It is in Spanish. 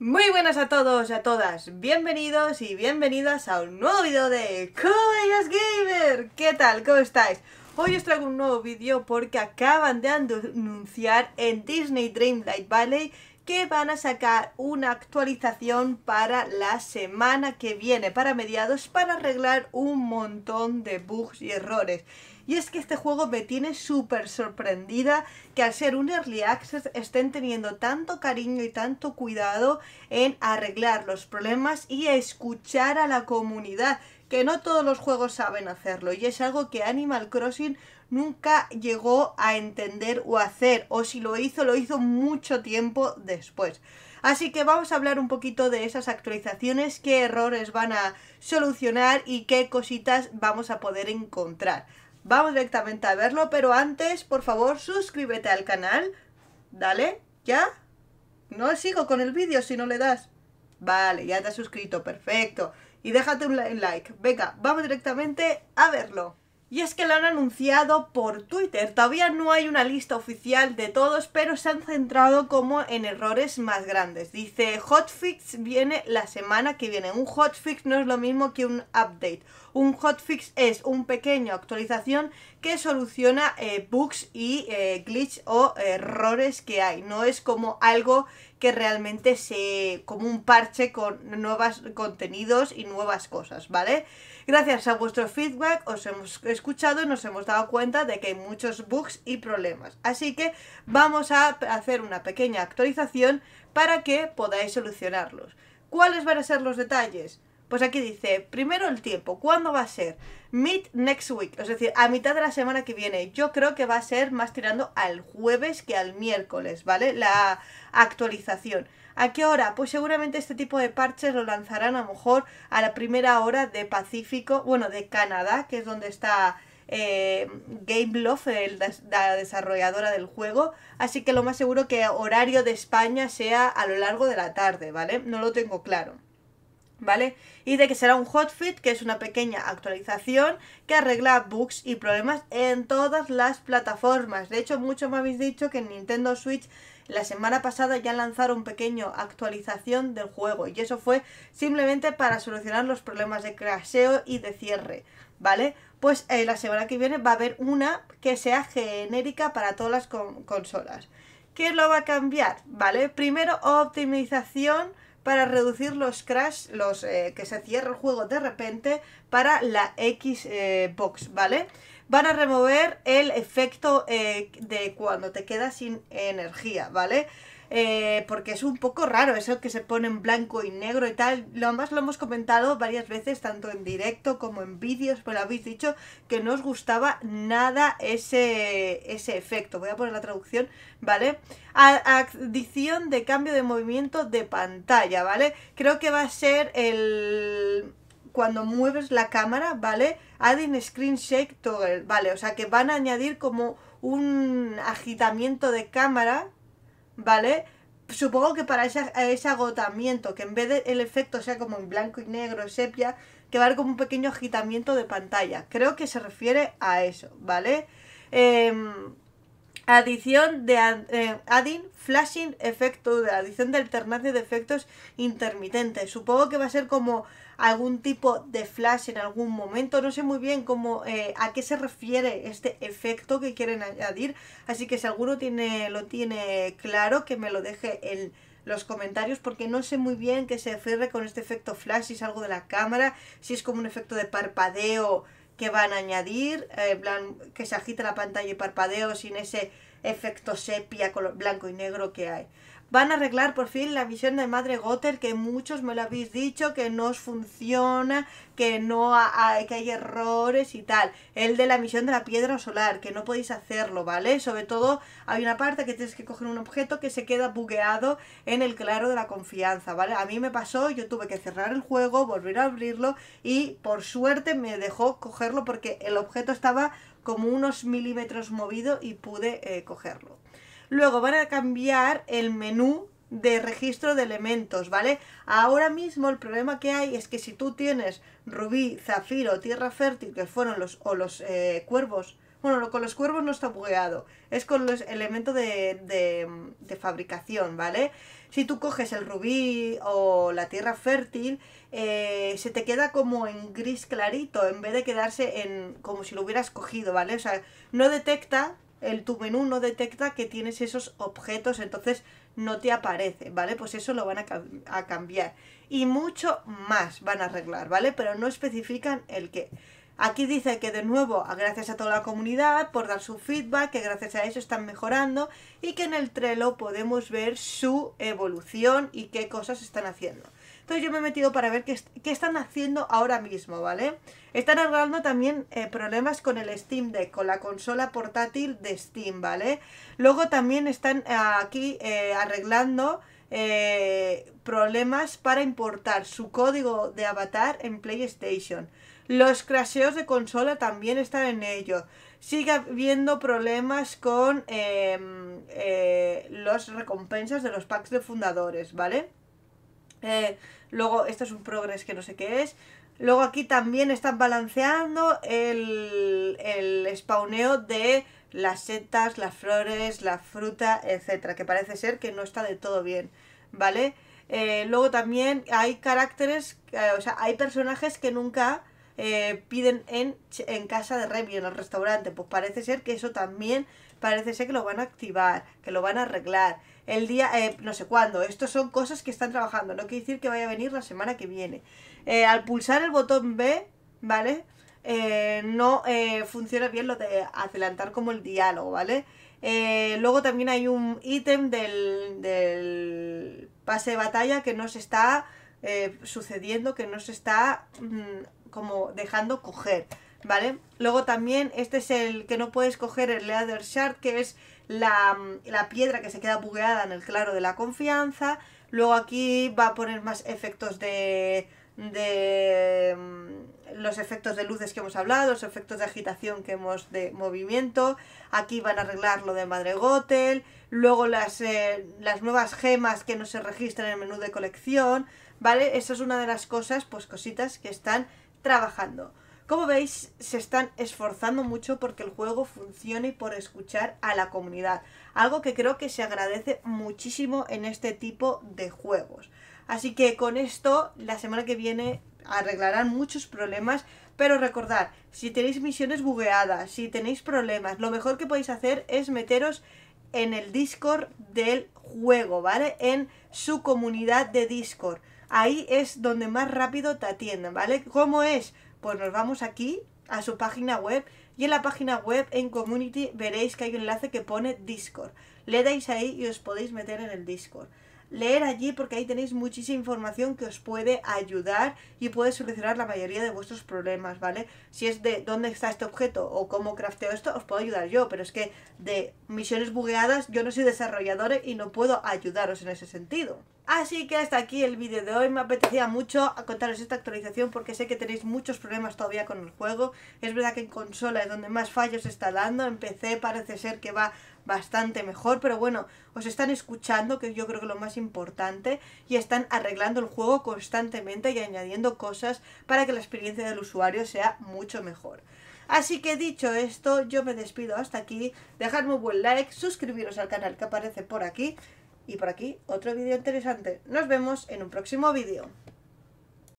Muy buenas a todos y a todas, bienvenidos y bienvenidas a un nuevo vídeo de Colegas Gamer. ¿Qué tal? ¿Cómo estáis? Hoy os traigo un nuevo vídeo porque acaban de anunciar en Disney Dreamlight Valley que van a sacar una actualización para la semana que viene, para mediados, para arreglar un montón de bugs y errores. Y es que este juego me tiene súper sorprendida que al ser un Early Access estén teniendo tanto cariño y tanto cuidado en arreglar los problemas y escuchar a la comunidad que no todos los juegos saben hacerlo y es algo que Animal Crossing nunca llegó a entender o hacer o si lo hizo lo hizo mucho tiempo después. Así que vamos a hablar un poquito de esas actualizaciones, qué errores van a solucionar y qué cositas vamos a poder encontrar. Vamos directamente a verlo, pero antes, por favor, suscríbete al canal. Dale, ya. No sigo con el vídeo si no le das. Vale, ya te has suscrito, perfecto y déjate un like. Venga, vamos directamente a verlo. Y es que lo han anunciado por Twitter. Todavía no hay una lista oficial de todos, pero se han centrado como en errores más grandes. Dice, hotfix viene la semana que viene. Un hotfix no es lo mismo que un update. Un hotfix es un pequeño actualización que soluciona eh, bugs y eh, glitch o errores que hay. No es como algo que realmente se... como un parche con nuevos contenidos y nuevas cosas, ¿vale? vale Gracias a vuestro feedback os hemos escuchado y nos hemos dado cuenta de que hay muchos bugs y problemas. Así que vamos a hacer una pequeña actualización para que podáis solucionarlos. ¿Cuáles van a ser los detalles? Pues aquí dice, primero el tiempo, ¿cuándo va a ser? Mid next week, es decir, a mitad de la semana que viene. Yo creo que va a ser más tirando al jueves que al miércoles, ¿vale? La actualización. ¿A qué hora? Pues seguramente este tipo de parches lo lanzarán a lo mejor a la primera hora de Pacífico, bueno, de Canadá, que es donde está Game eh, Gameloft, la desarrolladora del juego. Así que lo más seguro que horario de España sea a lo largo de la tarde, ¿vale? No lo tengo claro. ¿vale? Y de que será un hotfit que es una pequeña actualización que arregla bugs y problemas en todas las plataformas. De hecho, muchos me habéis dicho que en Nintendo Switch la semana pasada ya lanzaron un pequeño actualización del juego y eso fue simplemente para solucionar los problemas de crasheo y de cierre, ¿vale? Pues eh, la semana que viene va a haber una que sea genérica para todas las consolas. ¿Qué lo va a cambiar? ¿Vale? Primero, optimización para reducir los crash, los eh, que se cierra el juego de repente para la Xbox, eh, ¿vale? Van a remover el efecto eh, de cuando te quedas sin energía, ¿vale? Eh, porque es un poco raro eso que se pone en blanco y negro y tal. Lo más lo hemos comentado varias veces, tanto en directo como en vídeos, pero pues habéis dicho que no os gustaba nada ese, efecto. Voy a poner la traducción, ¿vale? adición de cambio de movimiento de pantalla, ¿vale? Creo que va a ser el cuando mueves la cámara, ¿vale? Adding screen shake toggle, ¿vale? O sea que van a añadir como un agitamiento de cámara, ¿vale? Supongo que para ese, agotamiento, que en vez del el efecto sea como en blanco y negro, sepia, que va a haber como un pequeño agitamiento de pantalla. Creo que se refiere a eso, ¿vale? Eh, Adición de eh, adding, flashing efecto, de adición de alternancia de efectos intermitentes. Supongo que va a ser como algún tipo de flash en algún momento. No sé muy bien cómo eh, a qué se refiere este efecto que quieren añadir. Así que si alguno tiene, lo tiene claro, que me lo deje en los comentarios porque no sé muy bien qué se refiere con este efecto flash, si es algo de la cámara, si es como un efecto de parpadeo que van a añadir, eh, que se agita la pantalla y parpadeo sin ese efecto sepia color, blanco y negro que hay. Van a arreglar por fin la misión de Madre Gotter, que muchos me lo habéis dicho, que no os funciona, que no hay, que hay errores y tal. El de la misión de la piedra solar, que no podéis hacerlo, ¿vale? Sobre todo hay una parte que tienes que coger un objeto que se queda bugueado en el claro de la confianza, ¿vale? A mí me pasó, yo tuve que cerrar el juego, volver a abrirlo y por suerte me dejó cogerlo porque el objeto estaba como unos milímetros movido y pude eh, cogerlo. Luego van a cambiar el menú de registro de elementos, ¿vale? Ahora mismo el problema que hay es que si tú tienes rubí, zafiro, tierra fértil, que fueron los, o los eh, cuervos, bueno, con los cuervos no está bugueado, es con los elementos de, de, fabricación, ¿vale? Si tú coges el rubí o la tierra fértil, eh, se te queda como en gris clarito, en vez de quedarse en como si lo hubieras cogido, ¿vale? O sea, no detecta el tu menú no detecta que tienes esos objetos, entonces no te aparece, ¿vale? Pues eso lo van a, a cambiar. Y mucho más van a arreglar, ¿vale? Pero no especifican el qué. Aquí dice que de nuevo, gracias a toda la comunidad por dar su feedback, que gracias a eso están mejorando y que en el Trello podemos ver su evolución y qué cosas están haciendo. Entonces yo me he metido para ver qué, están haciendo ahora mismo, ¿vale? Están arreglando también eh, problemas con el Steam Deck, con la consola portátil de Steam, ¿vale? Luego también están eh, aquí eh, arreglando problemas para importar su código de avatar en PlayStation. Los crasheos de consola también están en ello. Sigue habiendo problemas con em, los recompensas de los packs de fundadores, ¿vale? Luego, esto es un progres que no sé qué es. Luego aquí también están balanceando el, el spawneo de las setas, las flores, la fruta, etcétera, que parece ser que no está de todo bien, ¿vale? Eh, luego también hay caracteres, eh, o sea, hay personajes que nunca eh, piden en, casa de Remy, en el restaurante. Pues parece ser que eso también parece ser que lo van a activar, que lo van a arreglar. El día, eh, no sé cuándo. Estos son cosas que están trabajando. No quiere decir que vaya a venir la semana que viene. Eh, al pulsar el botón B, ¿vale? no funciona bien lo de adelantar como el diálogo, ¿vale? luego también hay un ítem del, pase de batalla que no se está sucediendo, que no se está mm, como dejando coger, ¿vale? Luego también este es el que no puedes coger, el Leather Shard, que es mm, la, piedra que se queda bugueada en el claro de la confianza. Luego aquí va a poner más efectos de, de mm, los efectos de luces que hemos hablado, los efectos de agitación que hemos de movimiento. Aquí van a arreglar lo de Madregotel, luego las, eh, las nuevas gemas que no se registran en el menú de colección, ¿vale? Esa es una de las cosas, pues cositas que están trabajando. Como veis, se están esforzando mucho porque el juego funcione y por escuchar a la comunidad, algo que creo que se agradece muchísimo en este tipo de juegos. Así que con esto, la semana que viene arreglarán muchos problemas, pero recordad, si tenéis misiones bugueadas, si tenéis problemas, lo mejor que podéis hacer es meteros en el Discord del juego, ¿vale? En su comunidad de Discord. Ahí es donde más rápido te atienden, ¿vale? ¿Cómo es? Pues nos vamos aquí a su página web y en la página web en community veréis que hay un enlace que pone Discord. Le dais ahí y os podéis meter en el Discord. Leer allí porque ahí tenéis muchísima información que os puede ayudar y puede solucionar la mayoría de vuestros problemas, ¿vale? Si es de dónde está este objeto o cómo crafteo esto, os puedo ayudar yo, pero es que de misiones bugueadas yo no soy desarrolladora y no puedo ayudaros en ese sentido. Así que hasta aquí el vídeo de hoy, me apetecía mucho contaros esta actualización porque sé que tenéis muchos problemas todavía con el juego, es verdad que en consola es donde más fallos está dando, en PC parece ser que va bastante mejor, pero bueno, os están escuchando, que yo creo que es lo más importante, y están arreglando el juego constantemente y añadiendo cosas para que la experiencia del usuario sea mucho mejor. Así que dicho esto, yo me despido hasta aquí, dejadme un buen like, suscribiros al canal que aparece por aquí, y por aquí otro vídeo interesante. Nos vemos en un próximo vídeo.